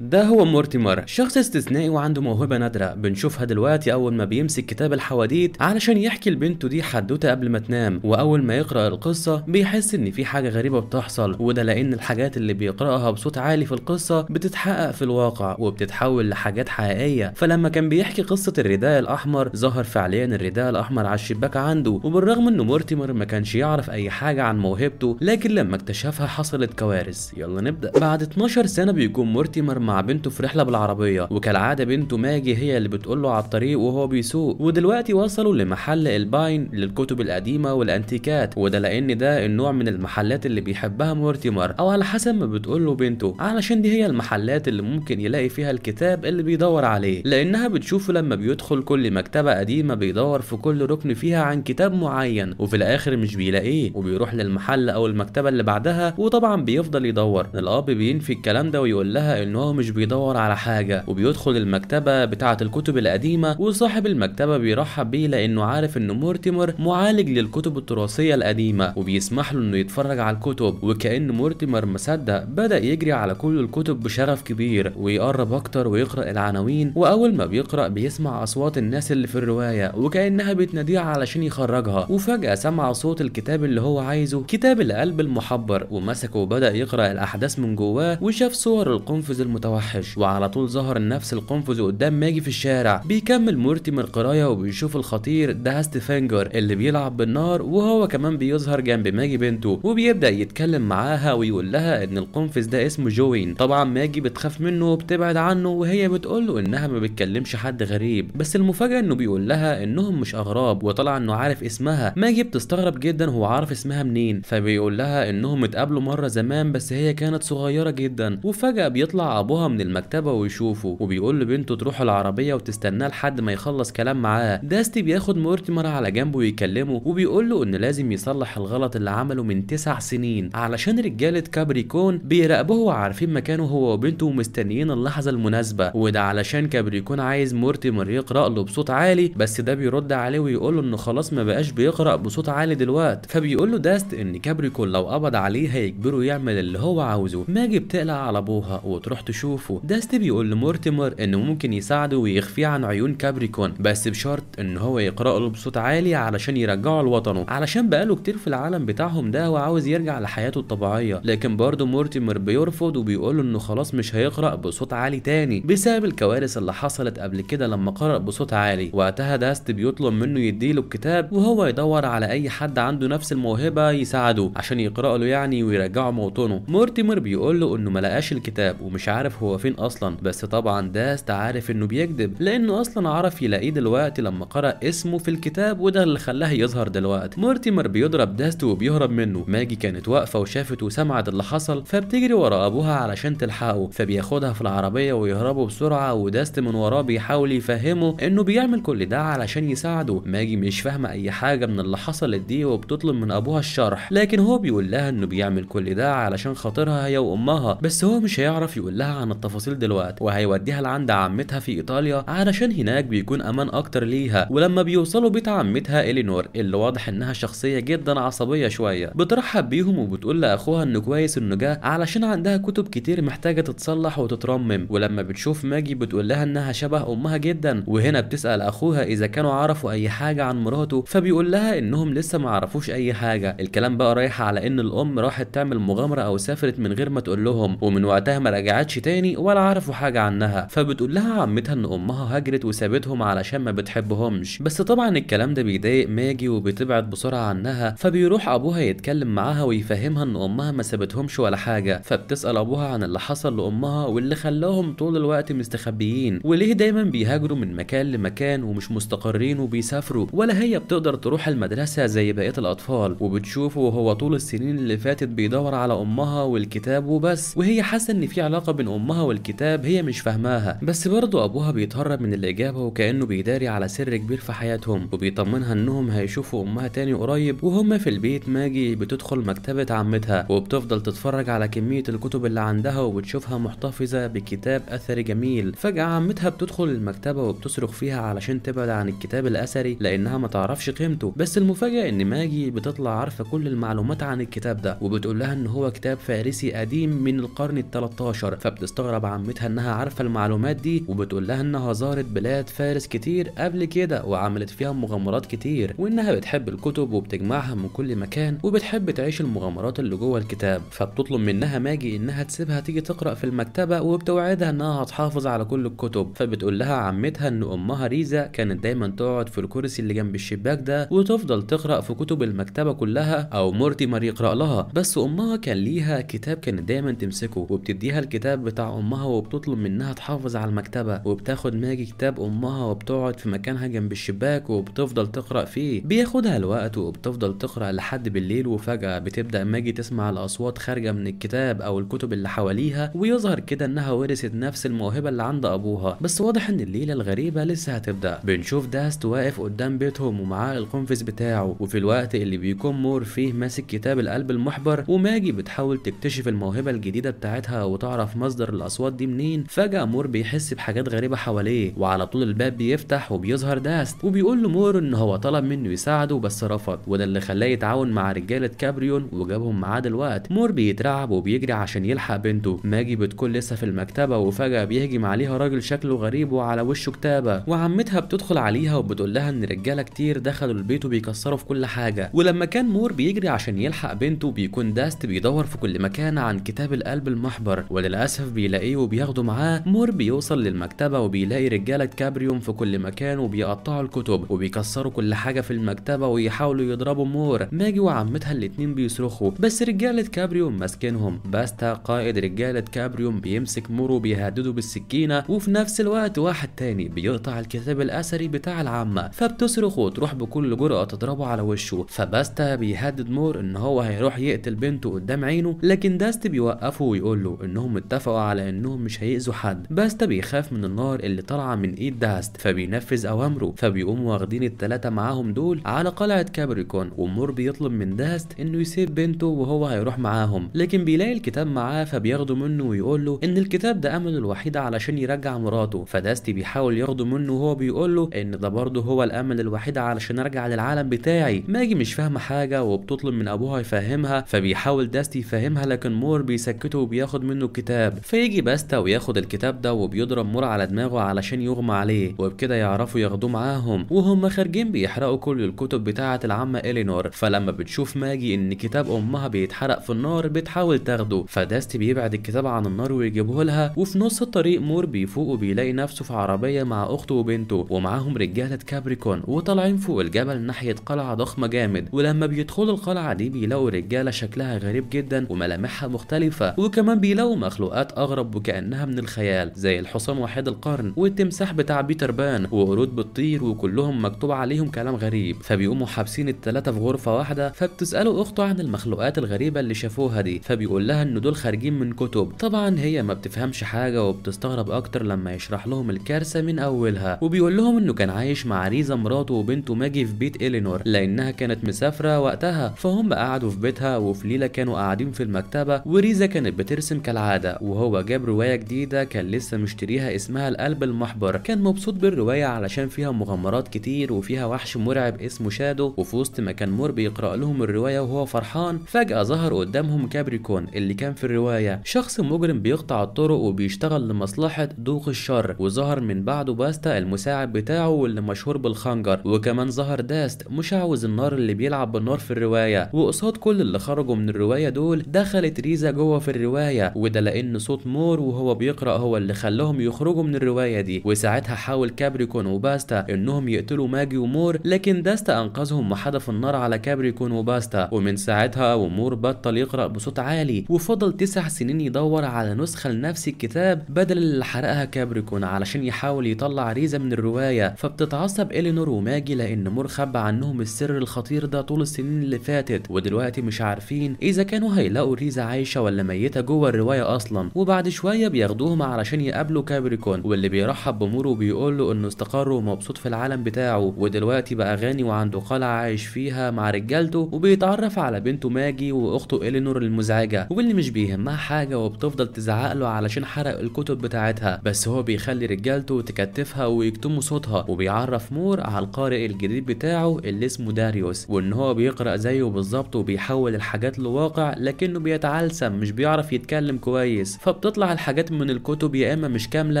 ده هو مورتيمر شخص استثنائي وعنده موهبة نادرة بنشوفها دلوقتي أول ما بيمسك كتاب الحواديت علشان يحكي لبنته دي حدوتة قبل ما تنام وأول ما يقرأ القصة بيحس إن في حاجة غريبة بتحصل وده لأن الحاجات اللي بيقرأها بصوت عالي في القصة بتتحقق في الواقع وبتتحول لحاجات حقيقية فلما كان بيحكي قصة الرداء الأحمر ظهر فعليا الرداء الأحمر على الشباك عنده وبالرغم إن مورتيمر ما كانش يعرف أي حاجة عن موهبته لكن لما اكتشفها حصلت كوارث يلا نبدأ بعد 12 سنة بيكون مورتيمر مع بنته في رحله بالعربيه وكالعاده بنته ماجي هي اللي بتقول له على الطريق وهو بيسوق ودلوقتي وصلوا لمحل الباين للكتب القديمه والانتيكات وده لان ده النوع من المحلات اللي بيحبها مورتيمر او على حسب ما بتقول له بنته علشان دي هي المحلات اللي ممكن يلاقي فيها الكتاب اللي بيدور عليه لانها بتشوفه لما بيدخل كل مكتبه قديمه بيدور في كل ركن فيها عن كتاب معين وفي الاخر مش بيلاقيه وبيروح للمحل او المكتبه اللي بعدها وطبعا بيفضل يدور الاب بينفي الكلام ده ويقول لها ان هو مش بيدور على حاجة وبيدخل المكتبة بتاعة الكتب القديمة وصاحب المكتبة بيرحب بيه لأنه عارف إن مورتيمر معالج للكتب التراثية القديمة وبيسمح له إنه يتفرج على الكتب وكأن مورتيمر مصدق بدأ يجري على كل الكتب بشغف كبير ويقرب أكتر ويقرأ العناوين وأول ما بيقرأ بيسمع أصوات الناس اللي في الرواية وكأنها بتناديه علشان يخرجها وفجأة سمع صوت الكتاب اللي هو عايزه كتاب القلب المحبر ومسكه وبدأ يقرأ الأحداث من جواه وشاف صور القنفذ المتوفى متوحش وعلى طول ظهر نفس القنفذ قدام ماجي في الشارع بيكمل مورتيمر قرايه وبيشوف الخطير ده ستيفنجر اللي بيلعب بالنار وهو كمان بيظهر جنب ماجي بنته وبيبدا يتكلم معاها ويقول لها ان القنفذ ده اسمه جوين طبعا ماجي بتخاف منه وبتبعد عنه وهي بتقول له انها ما بتكلمش حد غريب بس المفاجاه انه بيقول لها انهم مش اغراب وطلع انه عارف اسمها ماجي بتستغرب جدا هو عارف اسمها منين فبيقول لها انهم اتقابلوا مره زمان بس هي كانت صغيره جدا وفجاه بيطلع ابوها يطلعوها من المكتبه ويشوفوا وبيقول لبنته تروح العربيه وتستناه لحد ما يخلص كلام معاه داستي بياخد مورتيمر على جنبه ويكلمه وبيقول له ان لازم يصلح الغلط اللي عمله من تسع سنين علشان رجاله كابريكون بيراقبوه وعارفين مكانه هو وبنته ومستنيين اللحظه المناسبه وده علشان كابريكون عايز مورتيمر يقرا له بصوت عالي بس ده بيرد عليه ويقول له انه خلاص ما بقاش بيقرا بصوت عالي دلوقتي فبيقول له داست ان كابريكون لو قبض عليه هيجبره يعمل اللي هو عاوزه ماجي بتقلق على ابوها وتروح تشوف يشوفه داستي بيقول لمورتيمر انه ممكن يساعده ويخفيه عن عيون كابريكون بس بشرط ان هو يقرأ له بصوت عالي علشان يرجعه لوطنه علشان بقاله كتير في العالم بتاعهم ده وعاوز يرجع لحياته الطبيعية لكن برضه مورتيمر بيرفض وبيقول له انه خلاص مش هيقرأ بصوت عالي تاني بسبب الكوارث اللي حصلت قبل كده لما قرأ بصوت عالي وقتها داست بيطلب منه يديله الكتاب وهو يدور على اي حد عنده نفس الموهبة يساعده عشان يقرأ له يعني ويرجعه موطنه مورتيمر بيقول له انه لقاش الكتاب ومش عارف عارف هو فين اصلا بس طبعا ده استعارف انه بيكذب لانه اصلا عرف يلاقيه دلوقتي لما قرا اسمه في الكتاب وده اللي خلاه يظهر دلوقتي مورتيمر بيضرب داست وبيهرب منه ماجي كانت واقفه وشافت وسمعت اللي حصل فبتجري ورا ابوها علشان تلحقه فبياخدها في العربيه ويهربوا بسرعه وداست من وراه بيحاول يفهمه انه بيعمل كل ده علشان يساعده ماجي مش فاهمه اي حاجه من اللي حصلت دي وبتطلب من ابوها الشرح لكن هو بيقول لها انه بيعمل كل ده علشان خاطرها هي وامها بس هو مش هيعرف يقول لها عن التفاصيل دلوقتي وهيوديها لعند عمتها في ايطاليا علشان هناك بيكون امان اكتر ليها ولما بيوصلوا بيت عمتها الينور اللي واضح انها شخصيه جدا عصبيه شويه بترحب بيهم وبتقول لاخوها انه كويس انه جه علشان عندها كتب كتير محتاجه تتصلح وتترمم ولما بتشوف ماجي بتقول لها انها شبه امها جدا وهنا بتسال اخوها اذا كانوا عرفوا اي حاجه عن مراته فبيقول لها انهم لسه ما عرفوش اي حاجه الكلام بقى رايح على ان الام راحت تعمل مغامره او سافرت من غير ما تقول لهم ومن وقتها ما رجعتش تاني ولا عرفوا حاجة عنها فبتقول لها عمتها ان امها هاجرت وسابتهم علشان ما بتحبهمش بس طبعا الكلام ده بيضايق ماجي وبتبعد بسرعة عنها فبيروح ابوها يتكلم معاها ويفهمها ان امها ما سابتهمش ولا حاجة فبتسأل ابوها عن اللي حصل لامها واللي خلاهم طول الوقت مستخبيين وليه دايما بيهاجروا من مكان لمكان ومش مستقرين وبيسافروا ولا هي بتقدر تروح المدرسة زي بقية الاطفال وبتشوفه وهو طول السنين اللي فاتت بيدور على امها والكتاب وبس وهي حاسة ان في علاقة بين امها والكتاب هي مش فاهماها بس برضه ابوها بيتهرب من الاجابه وكانه بيداري على سر كبير في حياتهم وبيطمنها انهم هيشوفوا امها تاني قريب وهما في البيت ماجي بتدخل مكتبه عمتها وبتفضل تتفرج على كميه الكتب اللي عندها وبتشوفها محتفظه بكتاب اثري جميل فجاه عمتها بتدخل المكتبه وبتصرخ فيها علشان تبعد عن الكتاب الاثري لانها ما تعرفش قيمته بس المفاجاه ان ماجي بتطلع عارفه كل المعلومات عن الكتاب ده وبتقول لها ان هو كتاب فارسي قديم من القرن ال 13 بتستغرب عمتها انها عارفه المعلومات دي وبتقول لها انها زارت بلاد فارس كتير قبل كده وعملت فيها مغامرات كتير وانها بتحب الكتب وبتجمعها من كل مكان وبتحب تعيش المغامرات اللي جوه الكتاب فبتطلب منها ماجي انها تسيبها تيجي تقرا في المكتبه وبتوعدها انها هتحافظ على كل الكتب فبتقول لها عمتها ان امها ريزا كانت دايما تقعد في الكرسي اللي جنب الشباك ده وتفضل تقرا في كتب المكتبه كلها او مورتيمر يقرا لها بس امها كان ليها كتاب كانت دايما تمسكه وبتديها الكتاب بتاع بتاع امها وبتطلب منها تحافظ على المكتبه وبتاخد ماجي كتاب امها وبتقعد في مكانها جنب الشباك وبتفضل تقرا فيه بياخدها الوقت وبتفضل تقرا لحد بالليل وفجاه بتبدا ماجي تسمع الاصوات خارجه من الكتاب او الكتب اللي حواليها ويظهر كده انها ورثت نفس الموهبه اللي عند ابوها بس واضح ان الليله الغريبه لسه هتبدا بنشوف داست واقف قدام بيتهم ومعاه القنفذ بتاعه وفي الوقت اللي بيكون مور فيه ماسك كتاب القلب المحبر وماجي بتحاول تكتشف الموهبه الجديده بتاعتها وتعرف مصدر مصدر الاصوات دي منين فجاه مور بيحس بحاجات غريبه حواليه وعلى طول الباب بيفتح وبيظهر داست وبيقول له مور ان هو طلب منه يساعده بس رفض وده اللي خلاه يتعاون مع رجاله كابريون وجابهم معاه دلوقتي مور بيترعب وبيجري عشان يلحق بنته ماجي بتكون لسه في المكتبه وفجاه بيهجم عليها راجل شكله غريب وعلى وشه كتابه وعمتها بتدخل عليها وبتقول لها ان رجاله كتير دخلوا البيت وبيكسروا في كل حاجه ولما كان مور بيجري عشان يلحق بنته بيكون داست بيدور في كل مكان عن كتاب القلب المحبر وللاسف بيلاقيه وبياخده معاه مور بيوصل للمكتبة وبيلاقي رجالة كابريوم في كل مكان وبيقطعوا الكتب وبيكسروا كل حاجة في المكتبة ويحاولوا يضربوا مور ماجي وعمتها الاتنين بيصرخوا بس رجالة كابريوم ماسكينهم باستا قائد رجالة كابريوم بيمسك مور وبيهدده بالسكينة وفي نفس الوقت واحد تاني بيقطع الكتاب الأثري بتاع العمة فبتصرخ وتروح بكل جرأة تضربه على وشه فباستا بيهدد مور إن هو هيروح يقتل بنته قدام عينه لكن داست بيوقفه ويقول له إنهم اتفقوا على انهم مش هيأذوا حد بس ده بيخاف من النار اللي طالعة من ايد داست فبينفذ اوامره فبيقوموا واخدين التلاتة معاهم دول على قلعة كابريكون ومور بيطلب من داست انه يسيب بنته وهو هيروح معاهم لكن بيلاقي الكتاب معاه فبياخده منه ويقول له ان الكتاب ده امله الوحيد علشان يرجع مراته فداست بيحاول ياخده منه وهو بيقول له ان ده برضه هو الامل الوحيد علشان ارجع للعالم بتاعي ماجي مش فاهمة حاجة وبتطلب من ابوها يفهمها فبيحاول داست يفهمها لكن مور بيسكته وبياخد منه الكتاب فيجي باستا وياخد الكتاب ده وبيضرب مور على دماغه علشان يغمى عليه وبكده يعرفوا ياخدوه معاهم وهم خارجين بيحرقوا كل الكتب بتاعة العمة إلينور فلما بتشوف ماجي إن كتاب أمها بيتحرق في النار بتحاول تاخده فداست بيبعد الكتاب عن النار ويجيبه لها وفي نص الطريق مور بيفوق وبيلاقي نفسه في عربية مع أخته وبنته ومعاهم رجالة كابريكون وطالعين فوق الجبل ناحية قلعة ضخمة جامد ولما بيدخلوا القلعة دي بيلاقوا رجالة شكلها غريب جدا وملامحها مختلفة وكمان بيلاقوا مخلوقات أغرب وكأنها من الخيال زي الحصان وحيد القرن والتمساح بتاع بيتر بان وقرود بتطير وكلهم مكتوب عليهم كلام غريب فبيقوموا حابسين التلاتة في غرفة واحدة فبتسأله أخته عن المخلوقات الغريبة اللي شافوها دي فبيقول لها إن دول خارجين من كتب طبعا هي ما بتفهمش حاجة وبتستغرب أكتر لما يشرح لهم الكارثة من أولها وبيقول لهم إنه كان عايش مع ريزا مراته وبنته ماجي في بيت إلينور لأنها كانت مسافرة وقتها فهم قعدوا في بيتها وفي ليلة كانوا قاعدين في المكتبة وريزا كانت بترسم كالعادة وهو هو جاب رواية جديدة كان لسه مشتريها اسمها القلب المحبر كان مبسوط بالرواية علشان فيها مغامرات كتير وفيها وحش مرعب اسمه شادو وفي وسط ما كان مور بيقرأ لهم الرواية وهو فرحان فجأة ظهر قدامهم كابريكون اللي كان في الرواية شخص مجرم بيقطع الطرق وبيشتغل لمصلحة دوق الشر وظهر من بعده باستا المساعد بتاعه واللي مشهور بالخنجر وكمان ظهر داست مشعوذ النار اللي بيلعب بالنار في الرواية وقصاد كل اللي خرجوا من الرواية دول دخلت ريزا جوه في الرواية وده لأن صوت صوت مور وهو بيقرأ هو اللي خلاهم يخرجوا من الرواية دي وساعتها حاول كابريكون وباستا انهم يقتلوا ماجي ومور لكن داستا انقذهم وحدف النار على كابريكون وباستا ومن ساعتها ومور بطل يقرأ بصوت عالي وفضل تسع سنين يدور على نسخة لنفس الكتاب بدل اللي حرقها كابريكون علشان يحاول يطلع ريزا من الرواية فبتتعصب إلينور وماجي لأن مور خبى عنهم السر الخطير ده طول السنين اللي فاتت ودلوقتي مش عارفين إذا كانوا هيلاقوا ريزا عايشة ولا ميتة جوه الرواية أصلا بعد شوية بياخدوهم علشان يقابلوا كابريكون واللي بيرحب بمورو وبيقول له انه استقر ومبسوط في العالم بتاعه ودلوقتي بقى غني وعنده قلعة عايش فيها مع رجالته وبيتعرف على بنته ماجي واخته إلينور المزعجة واللي مش بيهمها حاجة وبتفضل تزعق له علشان حرق الكتب بتاعتها بس هو بيخلي رجالته تكتفها ويكتموا صوتها وبيعرف مور على القارئ الجديد بتاعه اللي اسمه داريوس وان هو بيقرأ زيه بالظبط وبيحول الحاجات لواقع لكنه بيتعلسم مش بيعرف يتكلم كويس فب بتطلع الحاجات من الكتب يا اما مش كامله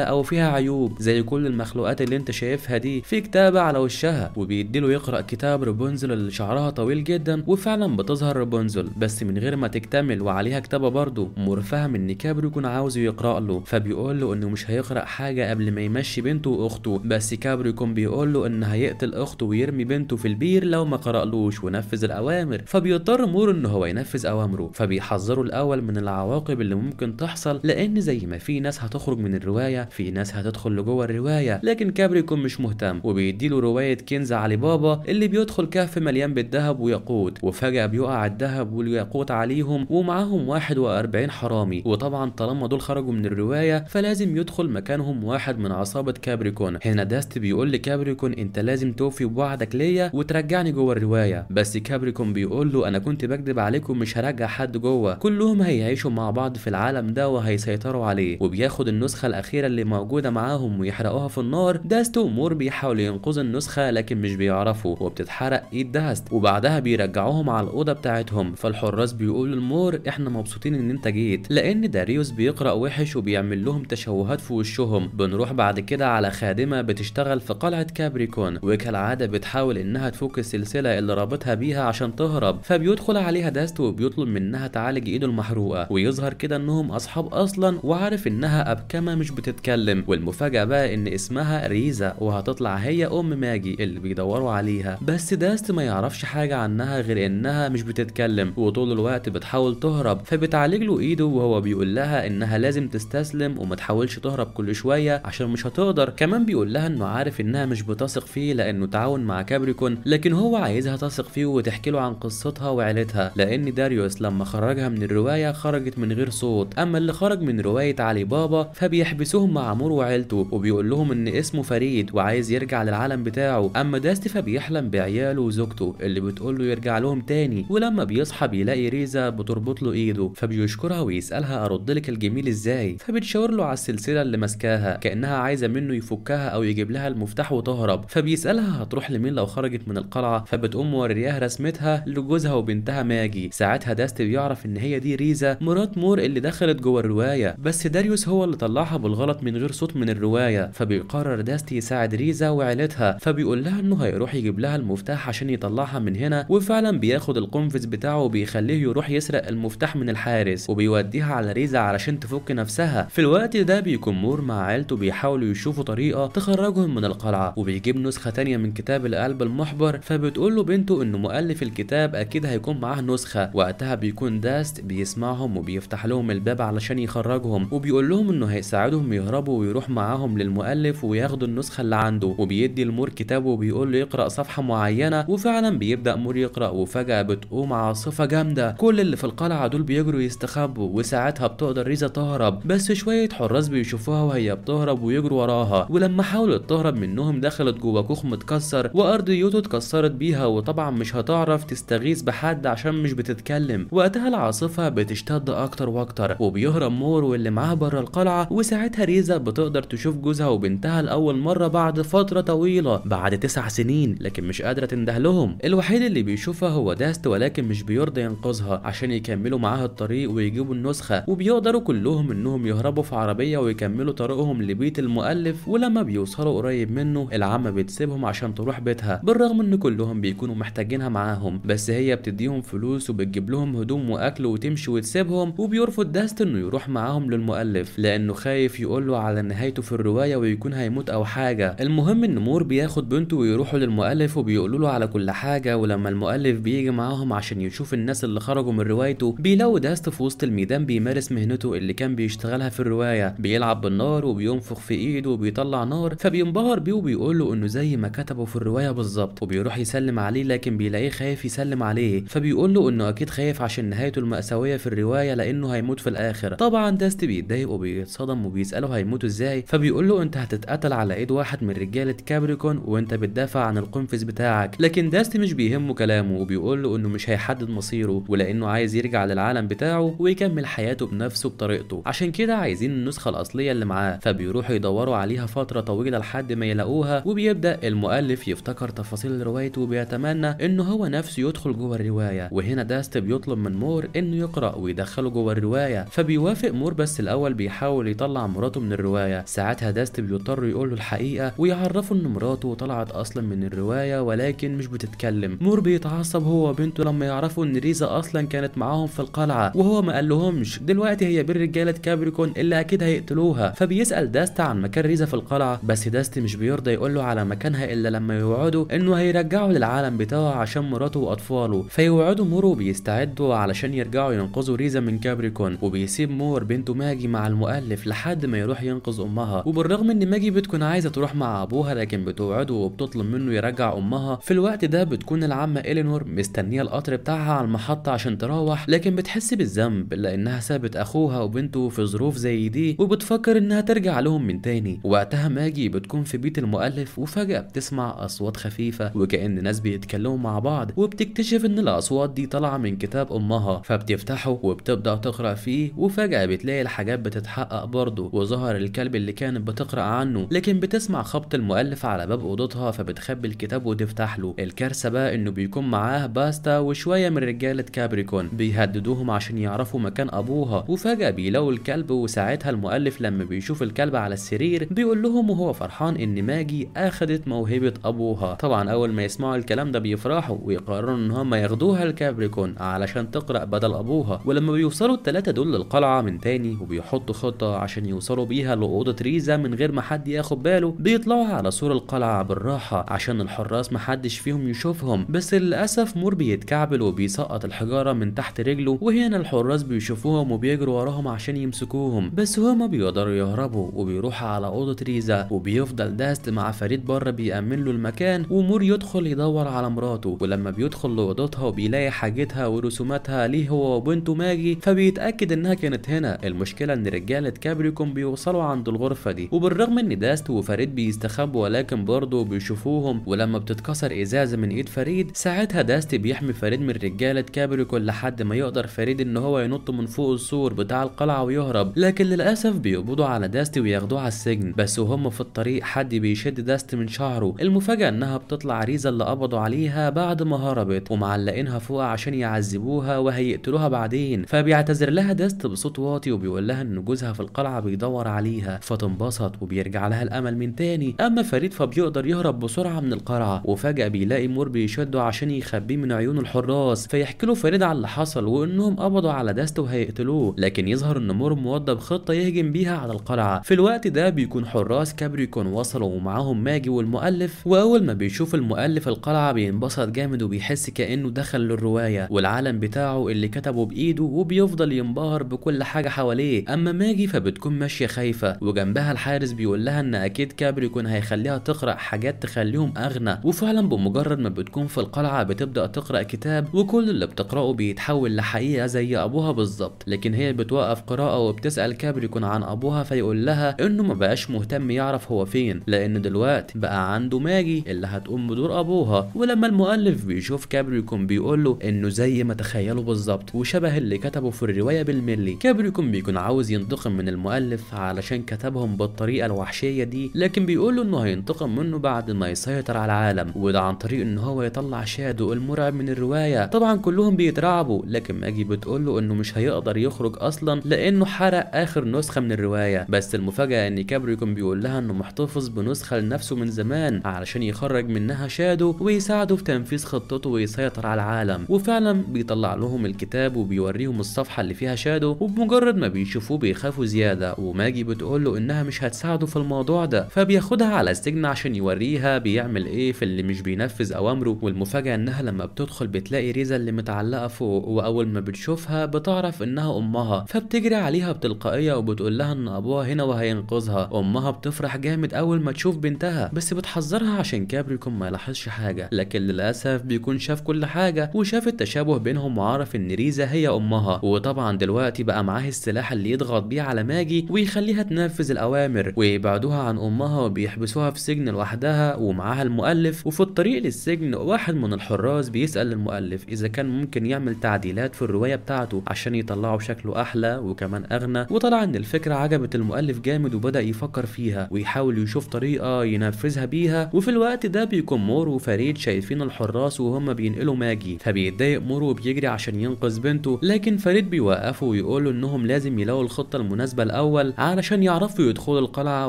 او فيها عيوب زي كل المخلوقات اللي انت شايفها دي في كتابه على وشها وبيديله يقرا كتاب رابونزل اللي شعرها طويل جدا وفعلا بتظهر رابونزل بس من غير ما تكتمل وعليها كتابه برضه مور فاهم ان كابريو يكون عاوز يقرا له فبيقول له انه مش هيقرا حاجه قبل ما يمشي بنته واخته بس كابر يكون بيقول له ان هيقتل اخته ويرمي بنته في البير لو ما قرألوش ونفذ الاوامر فبيضطر مور ان هو ينفذ اوامره فبيحذره الاول من العواقب اللي ممكن تحصل لان زي ما في ناس هتخرج من الروايه في ناس هتدخل لجوه الروايه لكن كابري يكون مش مهتم وبيديله روايه كنز علي بابا اللي بيدخل كهف مليان بالذهب وياقوت وفجاه بيقع الذهب والياقوت عليهم ومعاهم 41 حرامي وطبعا طالما دول خرجوا من الروايه فلازم يدخل مكانهم واحد من عصابه كابريكون هنا داست بيقول لكابريكون انت لازم توفي بوعدك ليا وترجعني جوه الروايه بس كابريكون بيقول له انا كنت بكذب عليكم مش هرجع حد جوه كلهم هيعيشوا مع بعض في العالم ده هيسيطروا عليه وبياخد النسخة الأخيرة اللي موجودة معاهم ويحرقوها في النار داست ومور بيحاولوا ينقذوا النسخة لكن مش بيعرفوا وبتتحرق إيد داست وبعدها بيرجعوهم على الأوضة بتاعتهم فالحراس بيقولوا لمور إحنا مبسوطين إن أنت جيت لأن داريوس بيقرأ وحش وبيعمل لهم تشوهات في وشهم بنروح بعد كده على خادمة بتشتغل في قلعة كابريكون وكالعادة بتحاول إنها تفك السلسلة اللي رابطها بيها عشان تهرب فبيدخل عليها داست وبيطلب منها تعالج إيده المحروقة ويظهر كده إنهم أصحاب اصلا وعارف انها ابكمه مش بتتكلم والمفاجاه بقى ان اسمها ريزا وهتطلع هي ام ماجي اللي بيدوروا عليها بس داست ما يعرفش حاجه عنها غير انها مش بتتكلم وطول الوقت بتحاول تهرب فبتعالج له ايده وهو بيقول لها انها لازم تستسلم وما تحاولش تهرب كل شويه عشان مش هتقدر كمان بيقول لها انه عارف انها مش بتثق فيه لانه تعاون مع كابريكون لكن هو عايزها تثق فيه وتحكي له عن قصتها وعيلتها لان داريوس لما خرجها من الروايه خرجت من غير صوت اما اللي خرج خرج من رواية علي بابا فبيحبسهم مع عمور وعيلته وبيقول لهم ان اسمه فريد وعايز يرجع للعالم بتاعه اما داست فبيحلم بعياله وزوجته اللي بتقول له يرجع لهم تاني ولما بيصحى بيلاقي ريزا بتربط له ايده فبيشكرها ويسالها ارد لك الجميل ازاي فبتشاور له على السلسله اللي ماسكاها كانها عايزه منه يفكها او يجيب لها المفتاح وتهرب فبيسالها هتروح لمين لو خرجت من القلعه فبتقوم مورياها رسمتها لجوزها وبنتها ماجي ساعتها داست بيعرف ان هي دي ريزا مرات مور اللي دخلت جوه الروايه الرواية بس داريوس هو اللي طلعها بالغلط من غير صوت من الرواية فبيقرر داستي يساعد ريزا وعيلتها فبيقول لها انه هيروح يجيب لها المفتاح عشان يطلعها من هنا وفعلا بياخد القنفذ بتاعه وبيخليه يروح يسرق المفتاح من الحارس وبيوديها على ريزا علشان تفك نفسها في الوقت ده بيكون مور مع عيلته بيحاولوا يشوفوا طريقة تخرجهم من القلعة وبيجيب نسخة تانية من كتاب القلب المحبر فبتقول له بنته انه مؤلف الكتاب اكيد هيكون معاه نسخة وقتها بيكون داست بيسمعهم وبيفتح لهم الباب علشان يخرجهم وبيقول لهم انه هيساعدهم يهربوا ويروح معاهم للمؤلف وياخدوا النسخه اللي عنده وبيدي لمور كتابه وبيقول له يقرا صفحه معينه وفعلا بيبدا مور يقرا وفجاه بتقوم عاصفه جامده كل اللي في القلعه دول بيجروا يستخبوا وساعتها بتقدر ريزا تهرب بس شويه حراس بيشوفوها وهي بتهرب ويجروا وراها ولما حاولت تهرب منهم دخلت جوه كوخ متكسر وارضيته اتكسرت بيها وطبعا مش هتعرف تستغيث بحد عشان مش بتتكلم وقتها العاصفه بتشتد اكتر واكتر وبيهرب الأمور واللي معاها بره القلعة وساعتها ريزا بتقدر تشوف جوزها وبنتها لأول مرة بعد فترة طويلة بعد تسع سنين لكن مش قادرة تنده لهم الوحيد اللي بيشوفها هو داست ولكن مش بيرضى ينقذها عشان يكملوا معاها الطريق ويجيبوا النسخة وبيقدروا كلهم انهم يهربوا في عربية ويكملوا طريقهم لبيت المؤلف ولما بيوصلوا قريب منه العمة بتسيبهم عشان تروح بيتها بالرغم ان كلهم بيكونوا محتاجينها معاهم بس هي بتديهم فلوس وبتجيب لهم هدوم واكل وتمشي وتسيبهم وبيرفض داست انه يروح معاهم للمؤلف لانه خايف يقول له على نهايته في الروايه ويكون هيموت او حاجه المهم ان مور بياخد بنته ويروحوا للمؤلف وبيقولوا له على كل حاجه ولما المؤلف بيجي معاهم عشان يشوف الناس اللي خرجوا من روايته بيلاقوا داست في وسط الميدان بيمارس مهنته اللي كان بيشتغلها في الروايه بيلعب بالنار وبينفخ في ايده وبيطلع نار فبينبهر بيه وبيقول له انه زي ما كتبه في الروايه بالظبط وبيروح يسلم عليه لكن بيلاقيه خايف يسلم عليه فبيقول له انه اكيد خايف عشان نهايته المأساويه في الروايه لانه هيموت في الاخر طبعا طبعا داست بيتضايق وبيتصدم وبيساله هيموتوا ازاي فبيقول له انت هتتقتل على ايد واحد من رجاله كابريكون وانت بتدافع عن القنفذ بتاعك لكن داست مش بيهمه كلامه وبيقول له انه مش هيحدد مصيره ولانه عايز يرجع للعالم بتاعه ويكمل حياته بنفسه بطريقته عشان كده عايزين النسخه الاصليه اللي معاه فبيروحوا يدوروا عليها فتره طويله لحد ما يلاقوها وبيبدا المؤلف يفتكر تفاصيل روايته وبيتمنى انه هو نفسه يدخل جوه الروايه وهنا داست بيطلب من مور انه يقرا ويدخله جوه الروايه فبيوافق بيتفق مور بس الأول بيحاول يطلع مراته من الرواية ساعتها داست بيضطر يقول له الحقيقة ويعرفه إن مراته طلعت أصلا من الرواية ولكن مش بتتكلم مور بيتعصب هو وبنته لما يعرفوا إن ريزا أصلا كانت معاهم في القلعة وهو ما قالهمش دلوقتي هي بين رجالة كابريكون اللي أكيد هيقتلوها فبيسأل داست عن مكان ريزا في القلعة بس داست مش بيرضى يقول له على مكانها إلا لما يوعده إنه هيرجعه للعالم بتاعه عشان مراته وأطفاله فيوعده مور وبيستعدوا علشان يرجعوا ينقذوا ريزا من كابريكون وبيسيب مور الأمور بنت ماجي مع المؤلف لحد ما يروح ينقذ أمها وبالرغم إن ماجي بتكون عايزة تروح مع أبوها لكن بتوعده وبتطلب منه يرجع أمها في الوقت ده بتكون العمة إلينور مستنية القطر بتاعها على المحطة عشان تروح لكن بتحس بالذنب لأنها سابت أخوها وبنته في ظروف زي دي وبتفكر إنها ترجع لهم من تاني وقتها ماجي بتكون في بيت المؤلف وفجأة بتسمع أصوات خفيفة وكأن ناس بيتكلموا مع بعض وبتكتشف إن الأصوات دي طالعة من كتاب أمها فبتفتحه وبتبدأ تقرأ فيه وفجأة فجأة بتلاقي الحاجات بتتحقق برضه وظهر الكلب اللي كانت بتقرأ عنه لكن بتسمع خبط المؤلف على باب أوضتها فبتخبي الكتاب وتفتح له الكارثة بقى إنه بيكون معاه باستا وشوية من رجالة كابريكون بيهددوهم عشان يعرفوا مكان أبوها وفجأة بيلاقوا الكلب وساعتها المؤلف لما بيشوف الكلب على السرير بيقول لهم وهو فرحان إن ماجي أخدت موهبة أبوها طبعا أول ما يسمعوا الكلام ده بيفرحوا ويقرروا إن هم ياخدوها لكابريكون علشان تقرأ بدل أبوها ولما بيوصلوا التلاتة دول للقلعة من تاني وبيحطوا خطة عشان يوصلوا بيها لأوضة ريزا من غير ما حد ياخد باله بيطلعوا على سور القلعة بالراحة عشان الحراس محدش فيهم يشوفهم بس للأسف مور بيتكعبل وبيسقط الحجارة من تحت رجله وهنا الحراس بيشوفوهم وبيجروا وراهم عشان يمسكوهم بس هما بيقدروا يهربوا وبيروحوا على أوضة ريزا وبيفضل داست مع فريد بره بيأمن له المكان ومور يدخل يدور على مراته ولما بيدخل لأوضتها وبيلاقي حاجتها ورسوماتها ليه هو وبنته ماجي فبيتأكد إنها كانت هنا هنا المشكلة ان رجالة كابريكوم بيوصلوا عند الغرفة دي وبالرغم ان داست وفريد بيستخبوا ولكن برضه بيشوفوهم ولما بتتكسر ازازة من ايد فريد ساعتها داست بيحمي فريد من رجالة كابريكوم لحد ما يقدر فريد ان هو ينط من فوق السور بتاع القلعة ويهرب لكن للأسف بيقبضوا على داست وياخدوه على السجن بس وهم في الطريق حد بيشد داست من شعره المفاجأة انها بتطلع عريزة اللي قبضوا عليها بعد ما هربت ومعلقينها فوق عشان يعذبوها وهيقتلوها بعدين فبيعتذر لها داست بصوت واطي وبيقول لها ان جوزها في القلعه بيدور عليها فتنبسط وبيرجع لها الامل من تاني اما فريد فبيقدر يهرب بسرعه من القلعه وفجاه بيلاقي مور بيشده عشان يخبيه من عيون الحراس فيحكي له فريد على اللي حصل وانهم قبضوا على داست وهيقتلوه لكن يظهر ان مور موضى بخطه يهجم بيها على القلعه في الوقت ده بيكون حراس كابريكون وصلوا ومعاهم ماجي والمؤلف واول ما بيشوف المؤلف القلعه بينبسط جامد وبيحس كانه دخل للروايه والعالم بتاعه اللي كتبه بايده وبيفضل ينبهر بكل حاجه حاجه حواليه اما ماجي فبتكون ماشيه خايفه وجنبها الحارس بيقول لها ان اكيد يكون هيخليها تقرا حاجات تخليهم اغنى وفعلا بمجرد ما بتكون في القلعه بتبدا تقرا كتاب وكل اللي بتقراه بيتحول لحقيقه زي ابوها بالظبط لكن هي بتوقف قراءه وبتسال يكون عن ابوها فيقول لها انه ما بقاش مهتم يعرف هو فين لان دلوقتي بقى عنده ماجي اللي هتقوم بدور ابوها ولما المؤلف بيشوف يكون بيقول له انه زي ما تخيله بالظبط وشبه اللي كتبه في الروايه بالملي كابر كلكم بيكون عاوز ينتقم من المؤلف علشان كتبهم بالطريقة الوحشية دي لكن بيقول له انه هينتقم منه بعد ما يسيطر على العالم وده عن طريق ان هو يطلع شادو المرعب من الرواية طبعا كلهم بيترعبوا لكن ماجي بتقوله انه مش هيقدر يخرج اصلا لانه حرق اخر نسخة من الرواية بس المفاجأة ان كابريكون بيقول لها انه محتفظ بنسخة لنفسه من زمان علشان يخرج منها شادو ويساعده في تنفيذ خطته ويسيطر على العالم وفعلا بيطلع لهم الكتاب وبيوريهم الصفحة اللي فيها شادو وبمجرد مجرد ما بيشوفوه بيخافوا زيادة وماجي بتقول له انها مش هتساعده في الموضوع ده فبياخدها على السجن عشان يوريها بيعمل ايه في اللي مش بينفذ اوامره والمفاجأة انها لما بتدخل بتلاقي ريزا اللي متعلقة فوق واول ما بتشوفها بتعرف انها امها فبتجري عليها بتلقائية وبتقول لها ان ابوها هنا وهينقذها امها بتفرح جامد اول ما تشوف بنتها بس بتحذرها عشان كابريكون ما يلاحظش حاجة لكن للاسف بيكون شاف كل حاجة وشاف التشابه بينهم وعرف ان ريزا هي امها وطبعا دلوقتي بقى معاه معاه السلاح اللي يضغط بيه على ماجي ويخليها تنفذ الأوامر ويبعدوها عن أمها وبيحبسوها في سجن لوحدها ومعاها المؤلف وفي الطريق للسجن واحد من الحراس بيسأل المؤلف إذا كان ممكن يعمل تعديلات في الرواية بتاعته عشان يطلعه شكله أحلى وكمان أغنى وطلع إن الفكرة عجبت المؤلف جامد وبدأ يفكر فيها ويحاول يشوف طريقة ينفذها بيها وفي الوقت ده بيكون مور وفريد شايفين الحراس وهم بينقلوا ماجي فبيتضايق مور وبيجري عشان ينقذ بنته لكن فريد بيوقفه ويقول له إن انهم لازم يلاقوا الخطة المناسبة الاول علشان يعرفوا يدخلوا القلعة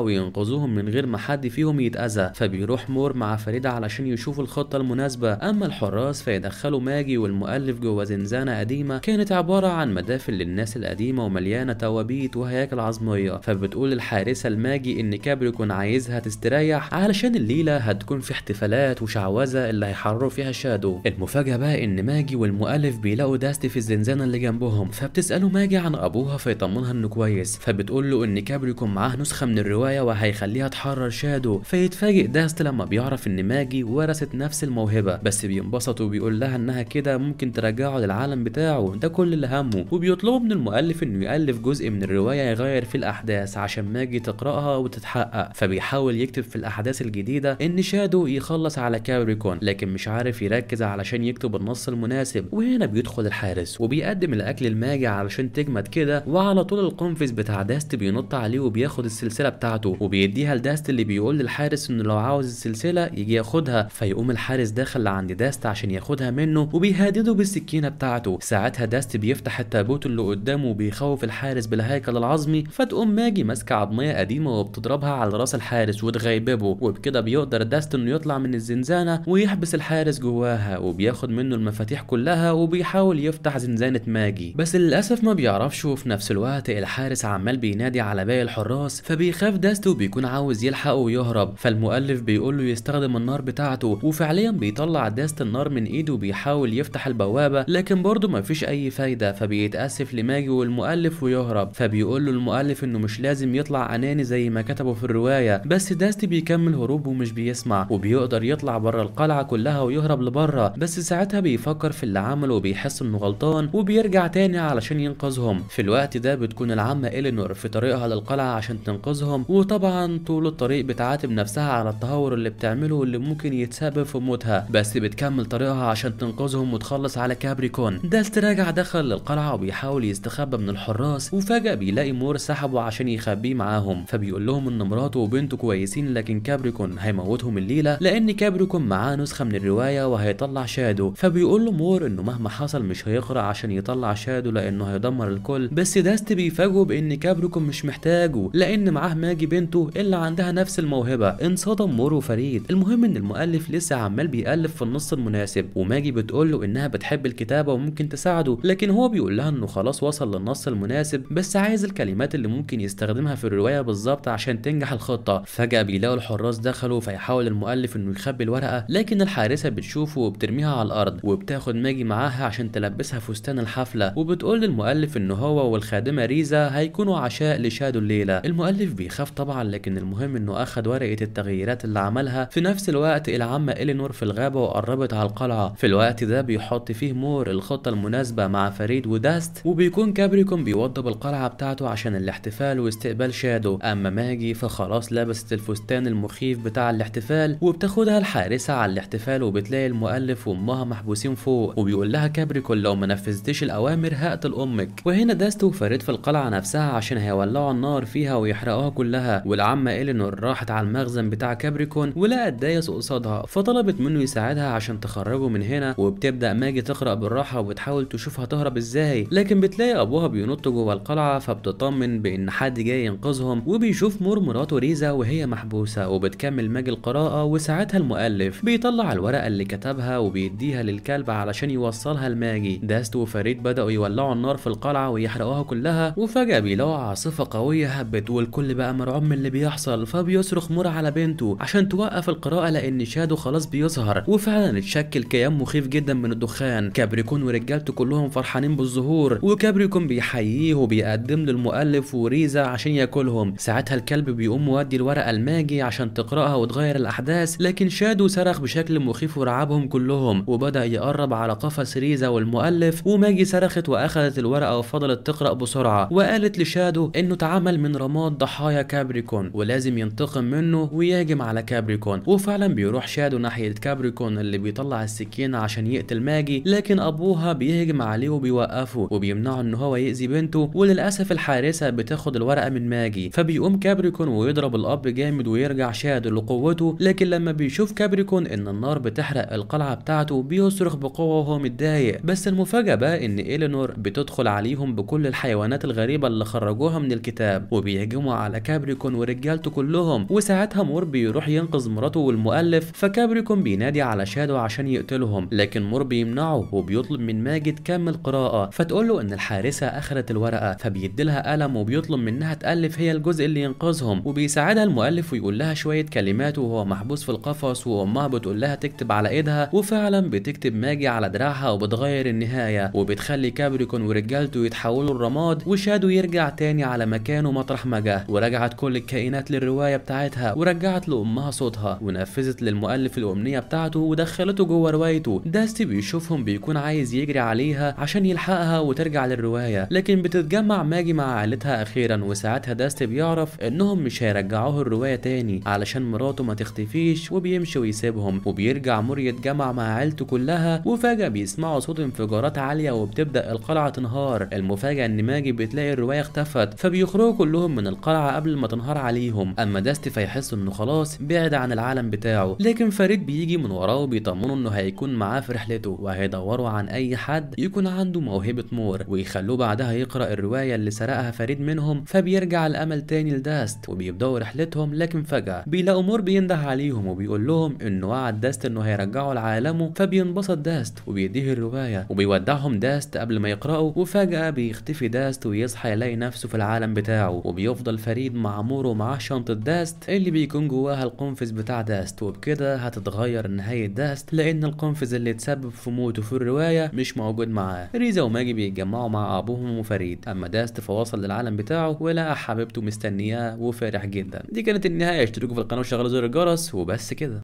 وينقذوهم من غير ما حد فيهم يتأذى فبيروح مور مع فريدة علشان يشوفوا الخطة المناسبة اما الحراس فيدخلوا ماجي والمؤلف جوه زنزانة قديمة كانت عبارة عن مدافن للناس القديمة ومليانة توابيت وهياكل عظمية فبتقول الحارسة الماجي ان كابري كان عايزها تستريح علشان الليلة هتكون في احتفالات وشعوذة اللي هيحرروا فيها شادو المفاجأة بقى ان ماجي والمؤلف بيلاقوا داستي في الزنزانة اللي جنبهم فبتسأله ماجي عن ابوها فيطمنها انه كويس فبتقول له ان كابريكون معاه نسخه من الروايه وهيخليها تحرر شادو فيتفاجئ داست لما بيعرف ان ماجي ورثت نفس الموهبه بس بينبسط وبيقول لها انها كده ممكن ترجعه للعالم بتاعه ده كل اللي همه وبيطلبوا من المؤلف انه يالف جزء من الروايه يغير فيه الاحداث عشان ماجي تقراها وتتحقق فبيحاول يكتب في الاحداث الجديده ان شادو يخلص على كابريكون لكن مش عارف يركز علشان يكتب النص المناسب وهنا بيدخل الحارس وبيقدم الاكل لماجي علشان تجمد كده كده وعلى طول القنفذ بتاع داست بينط عليه وبياخد السلسله بتاعته وبيديها لداست اللي بيقول للحارس انه لو عاوز السلسله يجي ياخدها فيقوم الحارس داخل لعند داست عشان ياخدها منه وبيهدده بالسكينه بتاعته ساعتها داست بيفتح التابوت اللي قدامه وبيخوف الحارس بالهيكل العظمي فتقوم ماجي ماسكه عظميه قديمه وبتضربها على راس الحارس وتغيببه وبكده بيقدر داست انه يطلع من الزنزانه ويحبس الحارس جواها وبياخد منه المفاتيح كلها وبيحاول يفتح زنزانه ماجي بس للاسف ما بيعرفش وفي نفس الوقت الحارس عمال بينادي على باقي الحراس فبيخاف داست وبيكون عاوز يلحقه ويهرب فالمؤلف بيقول له يستخدم النار بتاعته وفعليا بيطلع داست النار من ايده وبيحاول يفتح البوابه لكن برضه مفيش اي فايده فبيتاسف لماجي والمؤلف ويهرب فبيقول له المؤلف انه مش لازم يطلع اناني زي ما كتبه في الروايه بس داست بيكمل هروبه ومش بيسمع وبيقدر يطلع بره القلعه كلها ويهرب لبره بس ساعتها بيفكر في اللي عمله وبيحس انه غلطان وبيرجع تاني علشان ينقذهم في في الوقت ده بتكون العمة إلينور في طريقها للقلعة عشان تنقذهم وطبعا طول الطريق بتعاتب نفسها على التهور اللي بتعمله واللي ممكن يتسبب في موتها بس بتكمل طريقها عشان تنقذهم وتخلص على كابريكون ده استراجع دخل للقلعة وبيحاول يستخبى من الحراس وفجأة بيلاقي مور سحبه عشان يخبيه معاهم فبيقول لهم إن مراته وبنته كويسين لكن كابريكون هيموتهم الليلة لأن كابريكون معاه نسخة من الرواية وهيطلع شادو فبيقول له مور إنه مهما حصل مش هيقرأ عشان يطلع شادو لأنه هيدمر الكل بس داست بيفاجئه بان كابريكوم مش محتاجه لان معاه ماجي بنته اللي عندها نفس الموهبه انصدم مورو فريد المهم ان المؤلف لسه عمال بيألف في النص المناسب وماجي بتقول له انها بتحب الكتابه وممكن تساعده لكن هو بيقول لها انه خلاص وصل للنص المناسب بس عايز الكلمات اللي ممكن يستخدمها في الروايه بالظبط عشان تنجح الخطه فجاه بيلاقوا الحراس دخلوا فيحاول المؤلف انه يخبي الورقه لكن الحارسه بتشوفه وبترميها على الارض وبتاخد ماجي معاها عشان تلبسها فستان الحفله وبتقول للمؤلف ان هو والخادمة ريزا هيكونوا عشاء لشادو الليلة المؤلف بيخاف طبعا لكن المهم انه اخد ورقة التغييرات اللي عملها في نفس الوقت العمة إلينور في الغابة وقربت على القلعة في الوقت ده بيحط فيه مور الخطة المناسبة مع فريد وداست وبيكون كابريكون بيوضب القلعة بتاعته عشان الاحتفال واستقبال شادو اما ماجي فخلاص لبست الفستان المخيف بتاع الاحتفال وبتاخدها الحارسة على الاحتفال وبتلاقي المؤلف وامها محبوسين فوق وبيقول لها كابريكون لو ما نفذتيش الاوامر هقتل امك وهنا داست وفريد في القلعة نفسها عشان هيولعوا النار فيها ويحرقوها كلها والعمة إلينور راحت على المخزن بتاع كابريكون ولقت دايس قصادها فطلبت منه يساعدها عشان تخرجه من هنا وبتبدأ ماجي تقرأ بالراحة وبتحاول تشوف هتهرب ازاي لكن بتلاقي أبوها بينط جوه القلعة فبتطمن بإن حد جاي ينقذهم وبيشوف مور مراته ريزا وهي محبوسة وبتكمل ماجي القراءة وساعتها المؤلف بيطلع الورقة اللي كتبها وبيديها للكلب علشان يوصلها لماجي داست وفريد بدأوا يولعوا النار في القلعة بيحرقوها كلها وفجأة بيلاقوا عاصفة قوية هبت والكل بقى مرعوب من اللي بيحصل فبيصرخ مور على بنته عشان توقف القراءة لأن شادو خلاص بيظهر وفعلا اتشكل كيان مخيف جدا من الدخان كابريكون ورجالته كلهم فرحانين بالظهور وكابريكون بيحييه وبيقدم للمؤلف وريزا عشان ياكلهم ساعتها الكلب بيقوم مودي الورقة الماجي عشان تقرأها وتغير الأحداث لكن شادو صرخ بشكل مخيف ورعبهم كلهم وبدأ يقرب على قفص ريزا والمؤلف وماجي صرخت وأخذت الورقة وفضلت بدأت تقرأ بسرعة وقالت لشادو إنه اتعمل من رماد ضحايا كابريكون ولازم ينتقم منه ويهاجم على كابريكون وفعلا بيروح شادو ناحية كابريكون اللي بيطلع السكينة عشان يقتل ماجي لكن أبوها بيهجم عليه وبيوقفه وبيمنعه إن هو يأذي بنته وللأسف الحارسة بتاخد الورقة من ماجي فبيقوم كابريكون ويضرب الأب جامد ويرجع شادو لقوته لكن لما بيشوف كابريكون إن النار بتحرق القلعة بتاعته بيصرخ بقوة وهو متضايق بس المفاجأة بقى إن إيلينور بتدخل عليهم بكل كل الحيوانات الغريبة اللي خرجوها من الكتاب وبيهجموا على كابريكون ورجالته كلهم وساعتها مور بيروح ينقذ مراته والمؤلف فكابريكون بينادي على شادو عشان يقتلهم لكن مور بيمنعه وبيطلب من ماجد كم قراءة فتقول له ان الحارسة اخرت الورقة لها قلم وبيطلب منها تألف هي الجزء اللي ينقذهم وبيساعدها المؤلف ويقول لها شوية كلمات وهو محبوس في القفص وامها بتقول لها تكتب على ايدها وفعلا بتكتب ماجي على دراعها وبتغير النهاية وبتخلي كابريكون ورجالته يتحولوا ينقلوا الرماد وشادو يرجع تاني على مكانه مطرح ما جه ورجعت كل الكائنات للروايه بتاعتها ورجعت لامها صوتها ونفذت للمؤلف الامنيه بتاعته ودخلته جوه روايته داستي بيشوفهم بيكون عايز يجري عليها عشان يلحقها وترجع للروايه لكن بتتجمع ماجي مع عائلتها اخيرا وساعتها داستي بيعرف انهم مش هيرجعوه الروايه تاني علشان مراته ما تختفيش وبيمشي ويسيبهم وبيرجع موري يتجمع مع عيلته كلها وفجاه بيسمعوا صوت انفجارات عاليه وبتبدا القلعه تنهار المفاجأة ان النماجي بتلاقي الرواية اختفت فبيخرجوا كلهم من القلعة قبل ما تنهار عليهم أما داست فيحس إنه خلاص بعد عن العالم بتاعه لكن فريد بيجي من وراه وبيطمنه إنه هيكون معاه في رحلته وهيدوروا عن أي حد يكون عنده موهبة مور ويخلوه بعدها يقرأ الرواية اللي سرقها فريد منهم فبيرجع الأمل تاني لداست وبيبدأوا رحلتهم لكن فجأة بيلاقوا مور بينده عليهم وبيقول لهم إنه وعد داست إنه هيرجعه لعالمه فبينبسط داست وبيديه الرواية وبيودعهم داست قبل ما يقرأوا وفجأة بيخ بيختفي داست ويصحى يلاقي نفسه في العالم بتاعه وبيفضل فريد مع مور ومعاه شنطة داست اللي بيكون جواها القنفذ بتاع داست وبكده هتتغير نهاية داست لأن القنفذ اللي اتسبب في موته في الرواية مش موجود معاه ريزا وماجي بيتجمعوا مع أبوهم وفريد أما داست فوصل للعالم بتاعه ولقى حبيبته مستنياه وفرح جدا دي كانت النهاية اشتركوا في القناة وشغلوا زر الجرس وبس كده